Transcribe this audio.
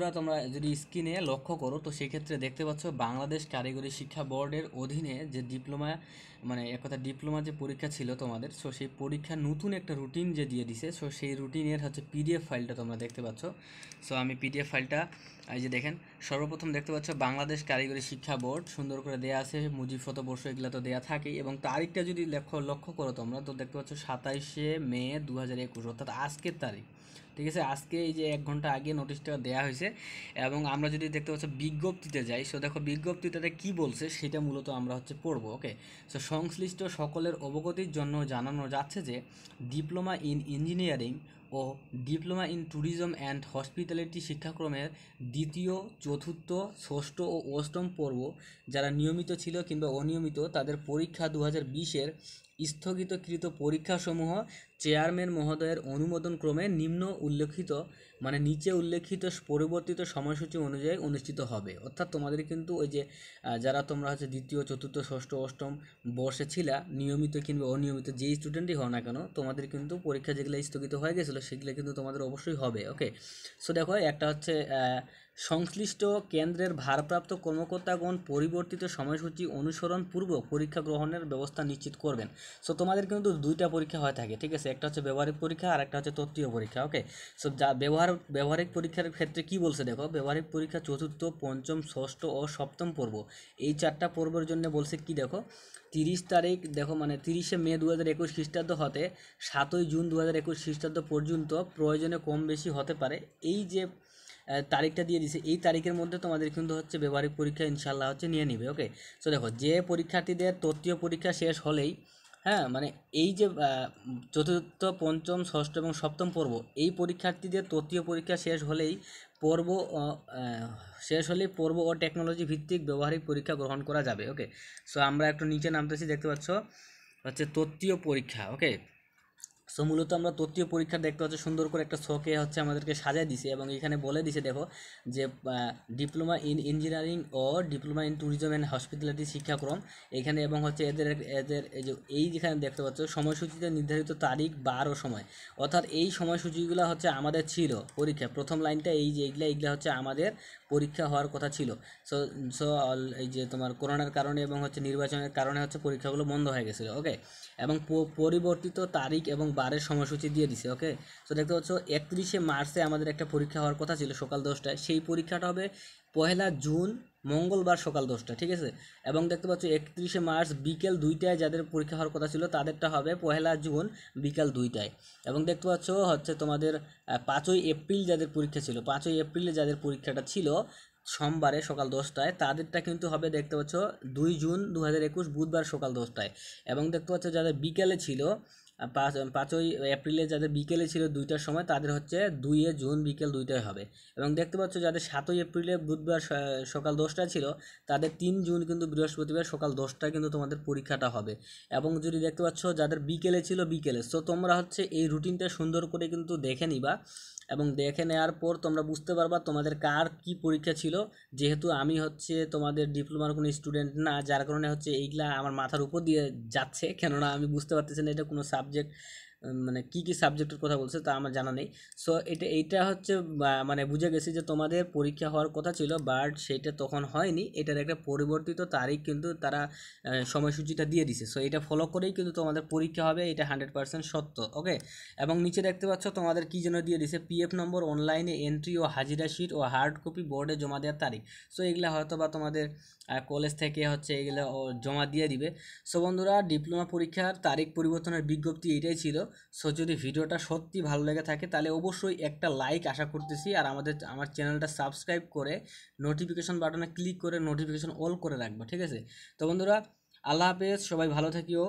বন্ধুরা তোমরা যদি স্ক্রিনে লক্ষ্য করো তো সেক্ষেত্রে দেখতে পাচ্ছ বাংলাদেশ কারিগরি শিক্ষা বোর্ডের অধীনে যে ডিপ্লোমা মানে এক কথা ডিপ্লোমা যে পরীক্ষা ছিল তোমাদের সো সেই পরীক্ষা নতুন একটা রুটিন যে দিয়ে দিছে সো সেই রুটিনের হচ্ছে পিডিএফ ফাইলটা তোমরা দেখতে পাচ্ছ সো আমি পিডিএফ ফাইলটা এই যে দেখেন সর্বপ্রথম দেখতে পাচ্ছ বাংলাদেশ কারিগরি শিক্ষা বোর্ড সুন্দর করে দেয়া আছে মুজিফত বর্ষ এগুলো তো দেয়া থাকেই এবং তারিখটা যদি লক্ষ্য লক্ষ্য করো তোমরা তো দেখতে পাচ্ছ সাতাইশে মে দু হাজার অর্থাৎ আজকের তারিখ ঠিক আছে আজকে এই যে এক ঘন্টা আগে নোটিশটা দেওয়া হয়েছে এবং আমরা যদি দেখতে পাচ্ছি বিজ্ঞপ্তিতে যাই সো দেখো বিজ্ঞপ্তিতে কি বলছে সেটা মূলত আমরা হচ্ছে পড়ব ওকে সো সংশ্লিষ্ট সকলের অবগতির জন্য জানানো যাচ্ছে যে ডিপ্লোমা ইন ইঞ্জিনিয়ারিং ও diploma in tourism and hospitality শিক্ষাক্রমের দ্বিতীয় চতুর্থ ষষ্ঠ ও অষ্টম পর্ব যারা নিয়মিত ছিল কিংবা অনিয়মিত তাদের পরীক্ষা দু হাজার বিশের স্থগিতকৃত পরীক্ষাসমূহ চেয়ারম্যান মহোদয়ের অনুমোদন ক্রমে নিম্ন উল্লেখিত মানে নিচে উল্লেখিত পরিবর্তিত সময়সূচি অনুযায়ী অনুষ্ঠিত হবে অর্থাৎ তোমাদের কিন্তু ওই যে যারা তোমরা হচ্ছে দ্বিতীয় চতুর্থ ষষ্ঠ অষ্টম বর্ষে ছিলা নিয়মিত কিংবা অনিয়মিত যেই স্টুডেন্টই হও না কেন তোমাদের কিন্তু পরীক্ষা যেগুলো স্থগিত হয়ে গেছিলো সেগুলো কিন্তু তোমাদের অবশ্যই হবে ওকে সো দেখো একটা হচ্ছে সংশ্লিষ্ট কেন্দ্রের ভারপ্রাপ্ত কর্মকর্তাগণ পরিবর্তিত সময়সূচি অনুসরণপূর্বক পরীক্ষা গ্রহণের ব্যবস্থা নিশ্চিত করবেন সো তোমাদের কিন্তু দুইটা পরীক্ষা হয়ে থাকে ঠিক আছে একটা হচ্ছে ব্যবহারিক পরীক্ষা আর একটা হচ্ছে তত্ত্বীয় পরীক্ষা ওকে সো যা ব্যবহার ব্যবহারিক পরীক্ষার ক্ষেত্রে কি বলছে দেখো ব্যবহারিক পরীক্ষা চতুর্থ পঞ্চম ষষ্ঠ ও সপ্তম পর্ব এই চারটা পর্বের জন্য বলছে কি দেখো তিরিশ তারিখ দেখো মানে তিরিশে মে দু হাজার একুশ খ্রিস্টাব্দ হতে সাতই জুন দু হাজার একুশ খ্রিস্টাব্দ পর্যন্ত প্রয়োজনে কম বেশি হতে পারে এই যে তারিখটা দিয়ে দিছে এই তারিখের মধ্যে তোমাদের কিন্তু হচ্ছে ব্যবহারিক পরীক্ষা ইনশাল্লাহ হচ্ছে নিয়ে নিবে ওকে সো দেখো যে পরীক্ষার্থীদের তৃতীয় পরীক্ষা শেষ হলেই হ্যাঁ মানে এই যে চতুর্থ পঞ্চম ষষ্ঠ এবং সপ্তম পর্ব এই পরীক্ষার্থীদের তৃতীয় পরীক্ষা শেষ হলেই পর্ব শেষ হলেই পর্ব ও টেকনোলজি ভিত্তিক ব্যবহারিক পরীক্ষা গ্রহণ করা যাবে ওকে সো আমরা একটু নিচে নামতেছি দেখতে পাচ্ছ হচ্ছে তত্ত্বীয় পরীক্ষা ওকে সো মূলত আমরা তত্ত্বীয় পরীক্ষা দেখতে হচ্ছে সুন্দর করে একটা শোকে হচ্ছে আমাদেরকে সাজায় দিছে এবং এখানে বলে দিছে দেখো যে ডিপ্লোমা ইন ইঞ্জিনিয়ারিং ও diploma in tourism and hospitality শিক্ষাক্রম এখানে এবং হচ্ছে এদের এদের এই যে এই যেখানে দেখতে পাচ্ছ সময়সূচিতে নির্ধারিত তারিখ বার ও সময় অর্থাৎ এই সময়সূচিগুলো হচ্ছে আমাদের ছিল পরীক্ষা প্রথম লাইনটা এই যে এইগুলা এইগুলা হচ্ছে আমাদের পরীক্ষা হওয়ার কথা ছিল সো সো এই যে তোমার করোনার কারণে এবং হচ্ছে নির্বাচনের কারণে হচ্ছে পরীক্ষাগুলো বন্ধ হয়ে গেছিলো ওকে এবং পরিবর্তিত তারিখ এবং বারের সময়সূচি দিয়ে দিছে ওকে তো দেখতে পাচ্ছ একত্রিশে মার্চে আমাদের একটা পরীক্ষা হওয়ার কথা ছিল সকাল দশটায় সেই পরীক্ষাটা হবে পহেলা জুন মঙ্গলবার সকাল দশটা ঠিক আছে এবং দেখতে পাচ্ছ একত্রিশে মার্চ বিকেল দুইটায় যাদের পরীক্ষা হওয়ার কথা ছিল তাদেরটা হবে পহেলা জুন বিকেল দুইটায় এবং দেখতে পাচ্ছ হচ্ছে তোমাদের পাঁচই এপ্রিল যাদের পরীক্ষা ছিল পাঁচই এপ্রিলে যাদের পরীক্ষাটা ছিল সোমবারে সকাল দশটায় তাদেরটা কিন্তু হবে দেখতে পাচ্ছ দুই জুন দু বুধবার সকাল দশটায় এবং দেখতে পাচ্ছ যাদের বিকেলে ছিল পাঁচ পাঁচই এপ্রিলে যাদের বিকেলে ছিল দুইটার সময় তাদের হচ্ছে দুইয়ে জুন বিকেল দুইটায় হবে এবং দেখতে পাচ্ছ যাদের সাতই এপ্রিলে বুধবার সকাল দশটা ছিল তাদের তিন জুন কিন্তু বৃহস্পতিবার সকাল দশটায় কিন্তু তোমাদের পরীক্ষাটা হবে এবং যদি দেখতে পাচ্ছ যাদের বিকেলে ছিল বিকেলে সো তোমরা হচ্ছে এই রুটিনটা সুন্দর করে কিন্তু দেখে নিবা এবং দেখে নেওয়ার পর তোমরা বুঝতে পারবা তোমাদের কার কি পরীক্ষা ছিল যেহেতু আমি হচ্ছে তোমাদের ডিপ্লোমার কোনো স্টুডেন্ট না যার কারণে হচ্ছে এইগুলা আমার মাথার উপর দিয়ে যাচ্ছে কেননা আমি বুঝতে পারতেছি না এটা কোনো সাবজেক্ট মানে কি কি সাবজেক্টের কথা বলছে তা আমার জানা নেই সো এটা এইটা হচ্ছে মানে বুঝে গেছি যে তোমাদের পরীক্ষা হওয়ার কথা ছিল বাট সেটা তখন হয়নি এটার একটা পরিবর্তিত তারিখ কিন্তু তারা সময়সূচিটা দিয়ে দিছে সো এটা ফলো করেই কিন্তু তোমাদের পরীক্ষা হবে এটা হান্ড্রেড পার্সেন্ট সত্য ওকে এবং নিচে দেখতে পাচ্ছ তোমাদের কী জন্য দিয়ে দিছে পিএফ নম্বর অনলাইনে এন্ট্রি ও হাজিরা শিট ও হার্ড কপি বোর্ডে জমা দেওয়ার তারিখ সো এগুলো হয়তো বা তোমাদের কলেজ থেকে হচ্ছে এগুলো জমা দিয়ে দিবে সো বন্ধুরা ডিপ্লোমা পরীক্ষার তারিখ পরিবর্তনের বিজ্ঞপ্তি এটাই ছিল সো যদি ভিডিওটা সত্যি ভালো লেগে থাকে তাহলে অবশ্যই একটা লাইক আশা করতেছি আর আমাদের আমার চ্যানেলটা সাবস্ক্রাইব করে নোটিফিকেশন বাটনে ক্লিক করে নোটিফিকেশন অল করে রাখবো ঠিক আছে তো বন্ধুরা আল্লাহ হাফেজ সবাই ভালো থাকিও